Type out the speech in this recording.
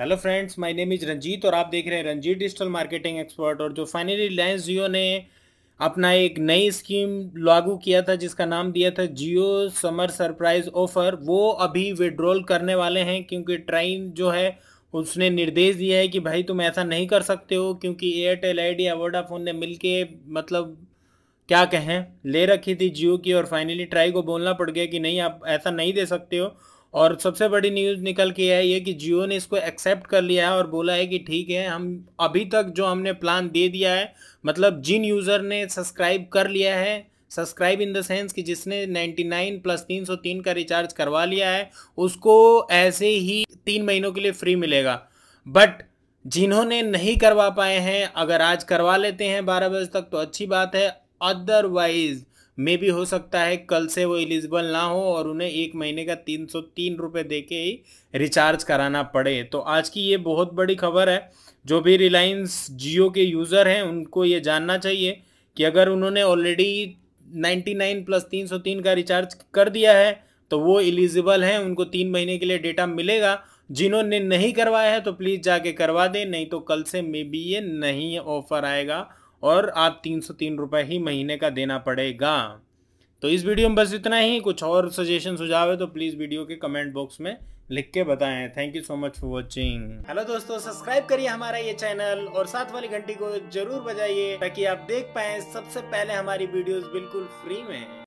hello friends my name is Ranjit और आप देख रहे हैं रंजीत डिजिटल मार्केटिंग एक्सपर्ट और जो फाइनली रिलायंस जियो ने अपना एक नई स्कीम लागू किया था जिसका नाम दिया था जियो समर सरप्राइज ऑफर वो अभी विड्रॉल करने वाले हैं क्योंकि ट्राइन जो है उसने निर्देश दिया है कि भाई तुम ऐसा नहीं कर सकते हो क्योंकि एयरटेल आइडिया वोडाफोन ने मिल मतलब क्या कहें ले रखी थी जियो की और फाइनली ट्राई को बोलना पड़ गया कि नहीं आप ऐसा नहीं दे सकते हो और सबसे बड़ी न्यूज़ निकल के आई है कि जियो ने इसको एक्सेप्ट कर लिया है और बोला है कि ठीक है हम अभी तक जो हमने प्लान दे दिया है मतलब जिन यूज़र ने सब्सक्राइब कर लिया है सब्सक्राइब इन द सेंस कि जिसने 99 प्लस 303 का रिचार्ज करवा लिया है उसको ऐसे ही तीन महीनों के लिए फ्री मिलेगा बट जिन्होंने नहीं करवा पाए हैं अगर आज करवा लेते हैं बारह बजे तक तो अच्छी बात है अदरवाइज मे भी हो सकता है कल से वो एलिजिबल ना हो और उन्हें एक महीने का तीन सौ तीन रुपये दे के ही रिचार्ज कराना पड़े तो आज की ये बहुत बड़ी खबर है जो भी रिलायंस जियो के यूज़र हैं उनको ये जानना चाहिए कि अगर उन्होंने ऑलरेडी नाइन्टी नाइन प्लस तीन सौ तीन का रिचार्ज कर दिया है तो वो एलिजिबल हैं उनको तीन महीने के लिए डेटा मिलेगा जिन्होंने नहीं करवाया है तो प्लीज़ जाके करवा दें नहीं तो कल से मे बी ये नहीं ऑफर आएगा और आप तीन सौ तीन रुपये ही महीने का देना पड़ेगा तो इस वीडियो में बस इतना ही कुछ और सजेशन सुझाव है तो प्लीज़ वीडियो के कमेंट बॉक्स में लिख के बताएं thank you so much for watching hello दोस्तों सब्सक्राइब करिए हमारा ये चैनल और साथ वाली घंटी को जरूर बजाइए ताकि आप देख पाए सबसे पहले हमारी वीडियोस बिल्कुल फ्री में